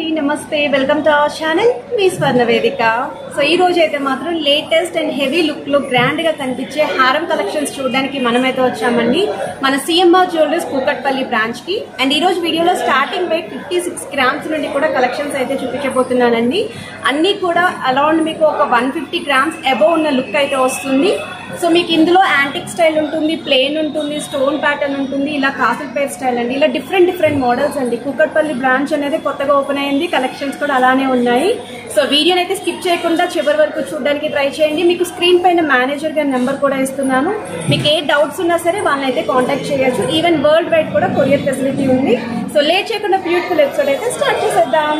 అండి నమస్తే welcome to our channel మీ స్వర్ణవేదిక సో ఈ రోజు అయితే మాత్రం లేటెస్ట్ అండ్ హెవీ లుక్లో గ్రాండ్గా కనిపించే హారం కలెక్షన్స్ చూడడానికి మనమైతే వచ్చామండి మన సీఎంఆర్ జ్యువెలరీస్ కూకట్పల్లి బ్రాంచ్కి అండ్ ఈ రోజు వీడియోలో starting weight fifty six grams నుండి కూడా కలెక్షన్స్ అయితే చూపించబోతున్నానండి అన్నీ కూడా అరౌండ్ మీకు ఒక వన్ ఫిఫ్టీ గ్రామ్స్ అబోవ్ ఉన్న లుక్ అయితే వస్తుంది సో మీకు ఇందులో యాంటిక్ స్టైల్ ఉంటుంది ప్లేన్ ఉంటుంది స్టోన్ ప్యాటర్న్ ఉంటుంది ఇలా కాసల్ పేర్ స్టైల్ అండి ఇలా డిఫరెంట్ డిఫరెంట్ మోడల్స్ అండి కుక్కట్పల్లి బ్రాంచ్ అనేది కొత్తగా ఓపెన్ అయింది కలెక్షన్స్ కూడా అలానే ఉన్నాయి సో వీడియోని అయితే స్కిప్ చేయకుండా చివరి వరకు చూడడానికి ట్రై చేయండి మీకు స్క్రీన్ పైన మేనేజర్ గారి నెంబర్ కూడా ఇస్తున్నాను మీకు ఏ డౌట్స్ ఉన్నా సరే వాళ్ళని అయితే కాంటాక్ట్ చేయొచ్చు ఈవెన్ వరల్డ్ వైడ్ కూడా కొరియర్ ఫెసిలిటీ ఉంది సో లేట్ చేయకుండా బ్యూటిఫుల్ ఎపిసోడ్ అయితే స్టార్ట్ చేసేద్దాం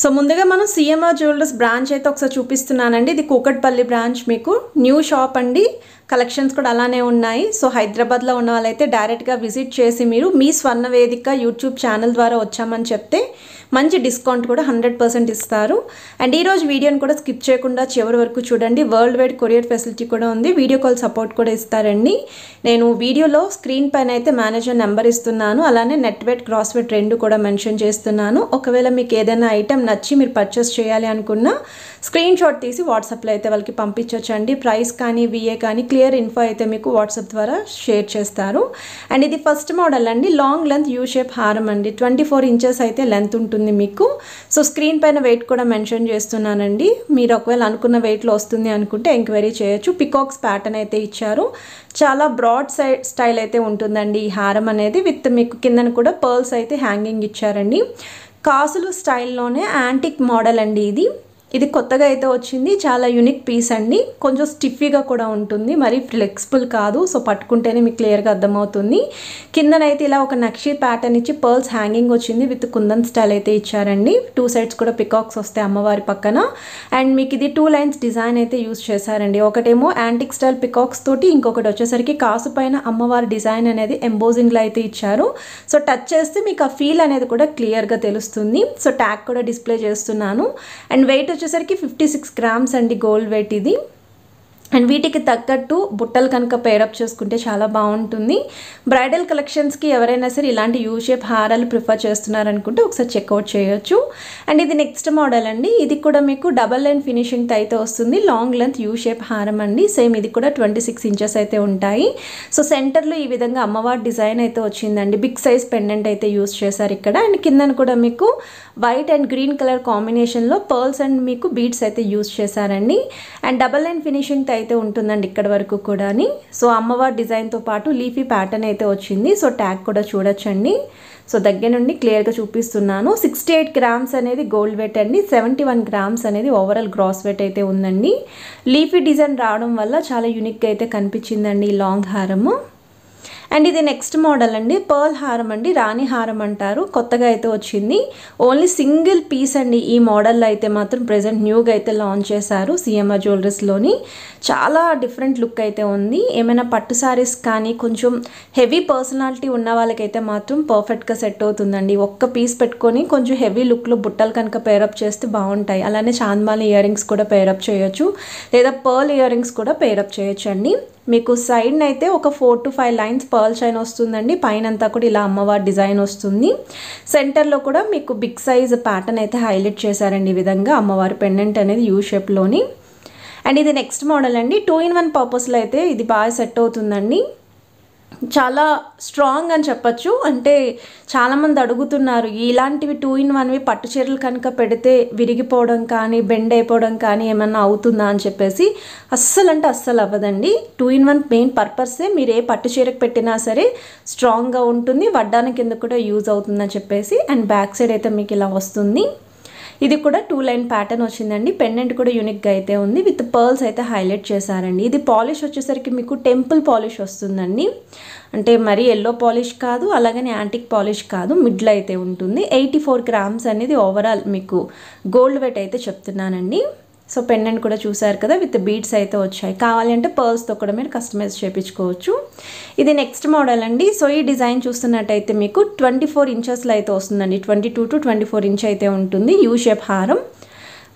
సో ముందుగా మనం సీఎంఆర్ జ్యువెలర్స్ బ్రాంచ్ అయితే ఒకసారి చూపిస్తున్నానండి ఇది కూకట్పల్లి బ్రాంచ్ మీకు న్యూ షాప్ అండి కలెక్షన్స్ కూడా అలానే ఉన్నాయి సో హైదరాబాద్లో ఉన్న వాళ్ళైతే డైరెక్ట్గా విజిట్ చేసి మీరు మీ స్వర్ణ వేదిక యూట్యూబ్ ఛానల్ ద్వారా వచ్చామని చెప్తే మంచి డిస్కౌంట్ కూడా హండ్రెడ్ పర్సెంట్ ఇస్తారు అండ్ ఈరోజు వీడియోని కూడా స్కిప్ చేయకుండా చివరి వరకు చూడండి వరల్డ్ వైడ్ కొరియర్ ఫెసిలిటీ కూడా ఉంది వీడియో కాల్ సపోర్ట్ కూడా ఇస్తారండి నేను వీడియోలో స్క్రీన్ పైన అయితే మేనేజర్ నెంబర్ ఇస్తున్నాను అలానే నెట్ వెట్ క్రాస్ వెట్ రెండు కూడా మెన్షన్ చేస్తున్నాను ఒకవేళ మీకు ఏదైనా ఐటెం నచ్చి మీరు పర్చేస్ చేయాలి అనుకున్నా స్క్రీన్ షాట్ తీసి వాట్సాప్లో అయితే వాళ్ళకి పంపించవచ్చండి ప్రైస్ కానీ విఏ కానీ క్లియర్ క్లియర్ ఇన్ఫో అయితే మీకు వాట్సాప్ ద్వారా షేర్ చేస్తారు అండ్ ఇది ఫస్ట్ మోడల్ అండి లాంగ్ లెంత్ యూ షేప్ హారం అండి ట్వంటీ ఫోర్ ఇంచెస్ అయితే లెంత్ ఉంటుంది మీకు సో స్క్రీన్ పైన వెయిట్ కూడా మెన్షన్ చేస్తున్నానండి మీరు ఒకవేళ అనుకున్న వెయిట్లో వస్తుంది అనుకుంటే ఎంక్వైరీ చేయొచ్చు పికాక్స్ ప్యాటర్న్ అయితే ఇచ్చారు చాలా బ్రాడ్ సైడ్ స్టైల్ అయితే ఉంటుందండి ఈ హారం అనేది విత్ మీకు కిందన కూడా పర్ల్స్ అయితే హ్యాంగింగ్ ఇచ్చారండి కాసులు స్టైల్లోనే యాంటిక్ మోడల్ అండి ఇది ఇది కొత్తగా అయితే వచ్చింది చాలా యూనిక్ పీస్ అండి కొంచెం స్టిఫీగా కూడా ఉంటుంది మరి ఫ్లెక్సిబుల్ కాదు సో పట్టుకుంటేనే మీకు క్లియర్గా అర్థమవుతుంది కిందనైతే ఇలా ఒక నక్షి ప్యాటర్న్ ఇచ్చి పర్ల్స్ హ్యాంగింగ్ వచ్చింది విత్ కుందన్ స్టైల్ అయితే ఇచ్చారండి టూ సైడ్స్ కూడా పికాక్స్ వస్తాయి అమ్మవారి పక్కన అండ్ మీకు ఇది టూ లైన్స్ డిజైన్ అయితే యూస్ చేశారండి ఒకటేమో యాంటిక్ స్టైల్ పికాక్స్ తోటి ఇంకొకటి వచ్చేసరికి కాసు పైన అమ్మవారి డిజైన్ అనేది ఎంబోజింగ్లో అయితే ఇచ్చారు సో టచ్ చేస్తే మీకు ఆ ఫీల్ అనేది కూడా క్లియర్గా తెలుస్తుంది సో ట్యాగ్ కూడా డిస్ప్లే చేస్తున్నాను అండ్ వెయిట్ వచ్చేసరికి ఫిఫ్టీ సిక్స్ గ్రామ్స్ అండి గోల్డ్ వెయిట్ ఇది అండ్ వీటికి తగ్గట్టు బుట్టలు కనుక పేరప్ చేసుకుంటే చాలా బాగుంటుంది బ్రైడల్ కలెక్షన్స్కి ఎవరైనా సరే ఇలాంటి యూ షేప్ హారాలు ప్రిఫర్ చేస్తున్నారనుకుంటే ఒకసారి చెక్అవుట్ చేయొచ్చు అండ్ ఇది నెక్స్ట్ మోడల్ అండి ఇది కూడా మీకు డబల్ లైన్ ఫినిషింగ్తో అయితే వస్తుంది లాంగ్ లెంత్ యూ షేప్ హారం అండి సేమ్ ఇది కూడా ట్వంటీ సిక్స్ ఇంచెస్ అయితే ఉంటాయి సో సెంటర్లో ఈ విధంగా అమ్మవారి డిజైన్ అయితే వచ్చిందండి బిగ్ సైజ్ పెండెంట్ అయితే యూస్ చేశారు ఇక్కడ అండ్ కిందన కూడా మీకు వైట్ అండ్ గ్రీన్ కలర్ కాంబినేషన్లో పర్ల్స్ అండ్ మీకు బీడ్స్ అయితే యూస్ చేశారండి అండ్ డబల్ లైన్ ఫినిషింగ్ అయితే ఉంటుందండి ఇక్కడ వరకు కూడాని సో అమ్మవారి డిజైన్తో పాటు లీఫీ ప్యాటర్న్ అయితే వచ్చింది సో ట్యాగ్ కూడా చూడొచ్చండి సో దగ్గర నుండి క్లియర్గా చూపిస్తున్నాను సిక్స్టీ ఎయిట్ గ్రామ్స్ అనేది గోల్డ్ వెట్ అండి సెవెంటీ వన్ గ్రామ్స్ అనేది ఓవరాల్ గ్రాస్ వెట్ అయితే ఉందండి లీఫీ డిజైన్ రావడం వల్ల చాలా యూనిక్గా అయితే కనిపించిందండి ఈ లాంగ్ హారము అండ్ ఇది నెక్స్ట్ మోడల్ అండి పర్ల్ హారం అండి రాణి హారం అంటారు కొత్తగా అయితే వచ్చింది ఓన్లీ సింగిల్ పీస్ అండి ఈ మోడల్లో అయితే మాత్రం ప్రజెంట్ న్యూగా అయితే లాంచ్ చేశారు సిఎంఆర్ జ్యువెలరీస్లోని చాలా డిఫరెంట్ లుక్ అయితే ఉంది ఏమైనా పట్టు సారీస్ కానీ కొంచెం హెవీ పర్సనాలిటీ ఉన్న వాళ్ళకైతే మాత్రం పర్ఫెక్ట్గా సెట్ అవుతుందండి ఒక్క పీస్ పెట్టుకొని కొంచెం హెవీ లుక్లో బుట్టలు కనుక పేరప్ చేస్తే బాగుంటాయి అలానే చాందమాల ఇయర్ రింగ్స్ కూడా పేరప్ చేయొచ్చు లేదా పర్ల్ ఇయర్ రింగ్స్ కూడా పేరప్ చేయొచ్చు అండి మీకు సైడ్ అయితే ఒక four to five lines per pearl chain వస్తుందండి పైన అంతా కూడా ఇలా అమ్మవారి డిజైన్ వస్తుంది సెంటర్లో కూడా మీకు బిగ్ సైజ్ ప్యాటర్న్ అయితే హైలైట్ చేశారండి ఈ విధంగా అమ్మవారి పెండెంట్ అనేది యూ షేప్లోని అండ్ ఇది నెక్స్ట్ మోడల్ అండి టూ ఇన్ వన్ పర్పస్లో అయితే ఇది బాగా సెట్ అవుతుందండి చాలా స్ట్రాంగ్ అని చెప్పచ్చు అంటే చాలామంది అడుగుతున్నారు ఇలాంటివి టూ ఇన్ వన్వి పట్టు చీరలు కనుక పెడితే విరిగిపోవడం కానీ బెండ్ అయిపోవడం కానీ ఏమన్నా అవుతుందా అని చెప్పేసి అస్సలు అంటే అస్సలు అవ్వదండి టూ ఇన్ వన్ మెయిన్ పర్పస్సే మీరు ఏ పట్టు చీరకు పెట్టినా సరే స్ట్రాంగ్గా ఉంటుంది వడ్డానికి ఎందుకు కూడా యూజ్ అవుతుందని చెప్పేసి అండ్ బ్యాక్ సైడ్ అయితే మీకు ఇలా వస్తుంది ఇది కూడా టూ లైన్ ప్యాటర్న్ వచ్చిందండి పెండెంట్ కూడా యూనిక్గా అయితే ఉంది విత్ పర్ల్స్ అయితే హైలైట్ చేశారండి ఇది పాలిష్ వచ్చేసరికి మీకు టెంపుల్ పాలిష్ వస్తుందండి అంటే మరి ఎల్లో పాలిష్ కాదు అలాగనే యాంటిక్ పాలిష్ కాదు మిడ్లో అయితే ఉంటుంది ఎయిటీ ఫోర్ గ్రామ్స్ అనేది ఓవరాల్ మీకు గోల్డ్ వెట్ అయితే చెప్తున్నానండి సో పెండెంట్ కూడా చూసారు కదా విత్ బీడ్స్ అయితే వచ్చాయి కావాలంటే పర్ల్స్తో కూడా మీరు కస్టమైజ్ చేయించుకోవచ్చు ఇది నెక్స్ట్ మోడల్ అండి సో ఈ డిజైన్ చూస్తున్నట్టయితే మీకు ట్వంటీ ఫోర్ ఇంచెస్లో అయితే వస్తుందండి twenty two to twenty four inch అయితే ఉంటుంది యూ షేప్ హారం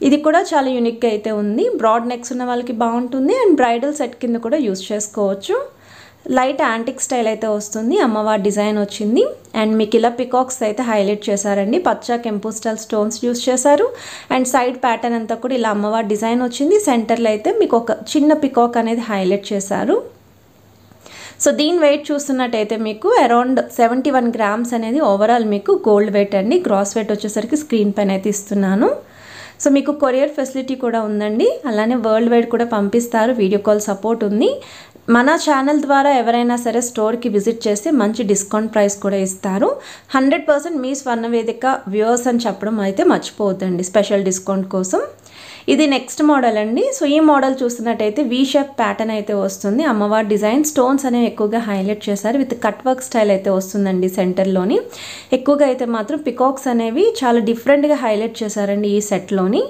ఇది కూడా చాలా యూనిక్గా అయితే ఉంది బ్రాడ్ నెక్స్ ఉన్న వాళ్ళకి బాగుంటుంది అండ్ బ్రైడల్ సెట్ కింద కూడా యూస్ చేసుకోవచ్చు లైట్ యాంటిక్ స్టైల్ అయితే వస్తుంది అమ్మవారి డిజైన్ వచ్చింది అండ్ మీకు ఇలా పికాక్స్ అయితే హైలైట్ చేశారండి పచ్చ కెంపు స్టైల్ స్టోన్స్ యూస్ చేశారు అండ్ సైడ్ ప్యాటర్న్ అంతా కూడా ఇలా అమ్మవారి డిజైన్ వచ్చింది సెంటర్లో అయితే మీకు ఒక చిన్న పికాక్ అనేది హైలైట్ చేశారు సో దీని వెయిట్ చూస్తున్నట్టయితే మీకు అరౌండ్ సెవెంటీ వన్ గ్రామ్స్ అనేది ఓవరాల్ మీకు గోల్డ్ వెయిట్ అండి గ్రాస్ వెయిట్ వచ్చేసరికి స్క్రీన్ పైన అయితే ఇస్తున్నాను సో మీకు కొరియర్ ఫెసిలిటీ కూడా ఉందండి అలానే వరల్డ్ వైడ్ కూడా పంపిస్తారు వీడియో కాల్ సపోర్ట్ ఉంది మన ఛానల్ ద్వారా ఎవరైనా సరే స్టోర్కి విజిట్ చేస్తే మంచి డిస్కౌంట్ ప్రైస్ కూడా ఇస్తారు హండ్రెడ్ పర్సెంట్ మీ స్వర్ణవేదిక వ్యూవర్స్ అని చెప్పడం అయితే మర్చిపోవద్దండి స్పెషల్ డిస్కౌంట్ కోసం ఇది నెక్స్ట్ మోడల్ అండి సో ఈ మోడల్ చూస్తున్నట్టయితే వీ షేప్ ప్యాటర్న్ అయితే వస్తుంది అమ్మవారి డిజైన్ స్టోన్స్ అనేవి ఎక్కువగా హైలైట్ చేశారు విత్ కట్ వర్క్ స్టైల్ అయితే వస్తుందండి సెంటర్లోని ఎక్కువగా అయితే మాత్రం పికాక్స్ అనేవి చాలా డిఫరెంట్గా హైలైట్ చేశారండి ఈ సెట్లోని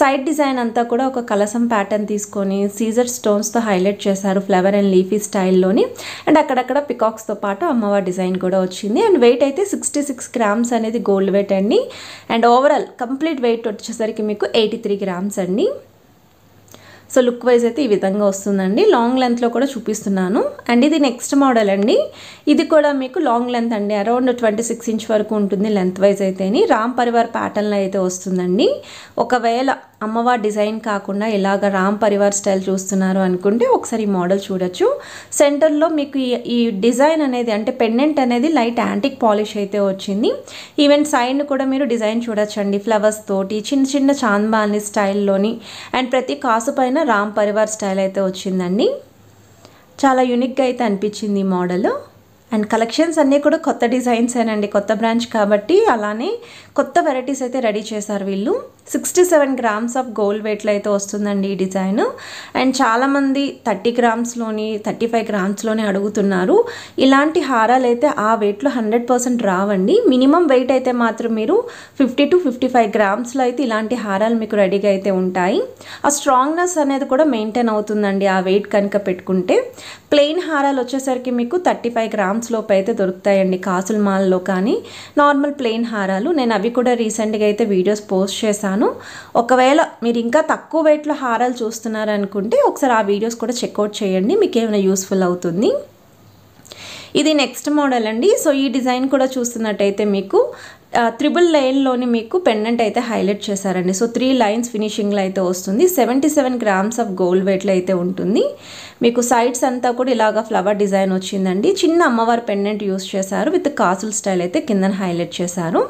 సైడ్ డిజైన్ అంతా కూడా ఒక కలసం ప్యాటర్న్ తీసుకొని సీజర్ స్టోన్స్తో హైలైట్ చేశారు ఫ్లవర్ అండ్ లీఫీ స్టైల్లోని అండ్ అక్కడక్కడ పికాక్స్తో పాటు అమ్మవారి డిజైన్ కూడా వచ్చింది అండ్ వెయిట్ అయితే సిక్స్టీ సిక్స్ గ్రామ్స్ అనేది గోల్డ్ వెయిట్ అండి అండ్ ఓవరాల్ కంప్లీట్ వెయిట్ వచ్చేసరికి మీకు ఎయిటీ త్రీ గ్రామ్స్ అండి సో లుక్ వైజ్ అయితే ఈ విధంగా వస్తుందండి లాంగ్ లెంత్లో కూడా చూపిస్తున్నాను అండ్ ఇది నెక్స్ట్ మోడల్ అండి ఇది కూడా మీకు లాంగ్ లెంత్ అండి అరౌండ్ ట్వంటీ సిక్స్ ఇంచ్ వరకు ఉంటుంది లెంత్ వైజ్ అయితే రామ్ పరివార్ ప్యాటర్న్లో అయితే వస్తుందండి ఒకవేళ అమ్మవారి డిజైన్ కాకుండా ఇలాగ రామ్ పరివార్ స్టైల్ చూస్తున్నారు అనుకుంటే ఒకసారి ఈ మోడల్ చూడొచ్చు సెంటర్లో మీకు ఈ డిజైన్ అనేది అంటే పెండెంట్ అనేది లైట్ యాంటిక్ పాలిష్ అయితే వచ్చింది ఈవెన్ సైడ్ కూడా మీరు డిజైన్ చూడొచ్చండి ఫ్లవర్స్ తోటి చిన్న చిన్న చాంద్బాని స్టైల్లోని అండ్ ప్రతి కాసు పైన రామ్ పరివార్ స్టైల్ అయితే వచ్చిందండి చాలా యూనిక్గా అయితే అనిపించింది ఈ మోడల్ అండ్ కలెక్షన్స్ అన్నీ కూడా కొత్త డిజైన్స్ అండి కొత్త బ్రాంచ్ కాబట్టి అలానే కొత్త వెరైటీస్ అయితే రెడీ చేశారు వీళ్ళు sixty seven grams of gold వెయిట్లో అయితే వస్తుందండి ఈ డిజైన్ అండ్ చాలామంది థర్టీ గ్రామ్స్లోని థర్టీ ఫైవ్ గ్రామ్స్లోనే అడుగుతున్నారు ఇలాంటి హారాలు అయితే ఆ వెయిట్లో హండ్రెడ్ పర్సెంట్ రావండి మినిమం వెయిట్ అయితే మాత్రం మీరు ఫిఫ్టీ టు ఫిఫ్టీ ఫైవ్ గ్రామ్స్లో అయితే ఇలాంటి హారాలు మీకు రెడీగా అయితే ఉంటాయి ఆ స్ట్రాంగ్నెస్ అనేది కూడా మెయింటైన్ అవుతుందండి ఆ వెయిట్ కనుక పెట్టుకుంటే ప్లెయిన్ హారాలు వచ్చేసరికి మీకు థర్టీ ఫైవ్ గ్రామ్స్ లోపు అయితే దొరుకుతాయండి కాసుల మాల్లో కానీ నార్మల్ ప్లెయిన్ హారాలు నేను అవి కూడా రీసెంట్గా అయితే వీడియోస్ పోస్ట్ చేశాను చేస్తాను ఒకవేళ మీరు ఇంకా తక్కువ వెయిట్లో హారాలు చూస్తున్నారనుకుంటే ఒకసారి ఆ వీడియోస్ కూడా చెక్అవుట్ చేయండి మీకు ఏమైనా యూస్ఫుల్ అవుతుంది ఇది నెక్స్ట్ మోడల్ అండి సో ఈ డిజైన్ కూడా చూస్తున్నట్టయితే మీకు త్రిబుల్ లైన్లోని మీకు పెండెంట్ అయితే హైలైట్ చేశారండి సో త్రీ లైన్స్ ఫినిషింగ్లో అయితే వస్తుంది seventy seven grams of gold వెయిట్లో అయితే ఉంటుంది మీకు సైడ్స్ అంతా కూడా ఇలాగ ఫ్లవర్ డిజైన్ వచ్చిందండి చిన్న అమ్మవారి పెండెంట్ యూస్ చేశారు విత్ కాసుల్ స్టైల్ అయితే కింద హైలైట్ చేశారు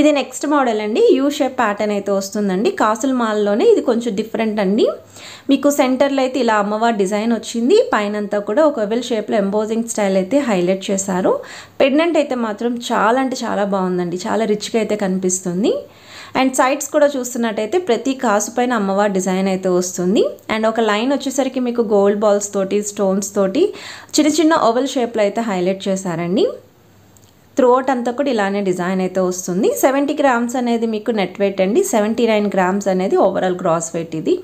ఇది నెక్స్ట్ మోడల్ అండి యూ షేప్ ప్యాటర్న్ అయితే వస్తుందండి కాసుల్ మాల్లోనే ఇది కొంచెం డిఫరెంట్ అండి మీకు సెంటర్లో అయితే ఇలా అమ్మవారి డిజైన్ వచ్చింది పైనంతా కూడా ఒక వెల్ షేప్లో ఎంబోజింగ్ స్టైల్ అయితే హైలైట్ చేశారు పెండెంట్ అయితే మాత్రం చాలా అంటే చాలా బాగుందండి చాలా రిచ్గా అయితే కనిపిస్తుంది అండ్ సైడ్స్ కూడా చూస్తున్నట్టయితే ప్రతి కాసు పైన అమ్మవారి డిజైన్ అయితే వస్తుంది అండ్ ఒక లైన్ వచ్చేసరికి మీకు గోల్డ్ బాల్స్ తోటి స్టోన్స్ తోటి చిన్న చిన్న ఓవల్ షేప్లో అయితే హైలైట్ చేశారండి త్రోట్ అంతా కూడా ఇలానే డిజైన్ అయితే వస్తుంది సెవెంటీ గ్రామ్స్ అనేది మీకు నెట్ వెయిట్ అండి సెవెంటీ నైన్ గ్రామ్స్ అనేది ఓవరాల్ గ్రాస్ వెయిట్ ఇది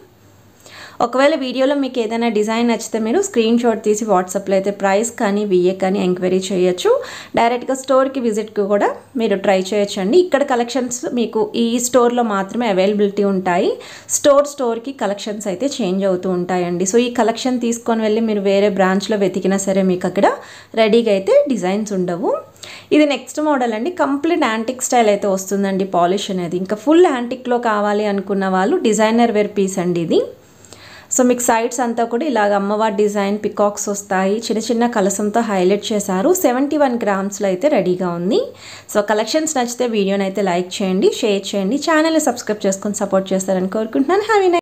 ఒకవేళ వీడియోలో మీకు ఏదైనా డిజైన్ నచ్చితే మీరు స్క్రీన్ షాట్ తీసి వాట్సాప్లో అయితే ప్రైస్ కానీ విఏ కానీ ఎంక్వైరీ చేయొచ్చు డైరెక్ట్గా స్టోర్కి విజిట్కి కూడా మీరు ట్రై చేయొచ్చండి ఇక్కడ కలెక్షన్స్ మీకు ఈ స్టోర్లో మాత్రమే అవైలబిలిటీ ఉంటాయి స్టోర్ స్టోర్కి కలెక్షన్స్ అయితే చేంజ్ అవుతూ ఉంటాయండి సో ఈ కలెక్షన్ తీసుకొని వెళ్ళి మీరు వేరే బ్రాంచ్లో వెతికినా సరే మీకు అక్కడ రెడీగా అయితే డిజైన్స్ ఉండవు ఇది నెక్స్ట్ మోడల్ అండి కంప్లీట్ యాంటిక్ స్టైల్ అయితే వస్తుందండి పాలిష్ అనేది ఇంకా ఫుల్ యాంటిక్లో కావాలి అనుకున్న వాళ్ళు డిజైనర్ వేర్ పీస్ అండి ఇది సో మీకు సైడ్స్ అంతా కూడా ఇలాగ అమ్మవారి డిజైన్ పికాక్స్ వస్తాయి చిన్న చిన్న కలసంతో హైలైట్ చేశారు సెవెంటీ వన్ గ్రామ్స్లో అయితే రెడీగా ఉంది సో కలెక్షన్స్ నచ్చితే వీడియోని అయితే లైక్ చేయండి షేర్ చేయండి ఛానల్ని సబ్స్క్రైబ్ చేసుకొని సపోర్ట్ చేస్తారని కోరుకుంటున్నాను నైన్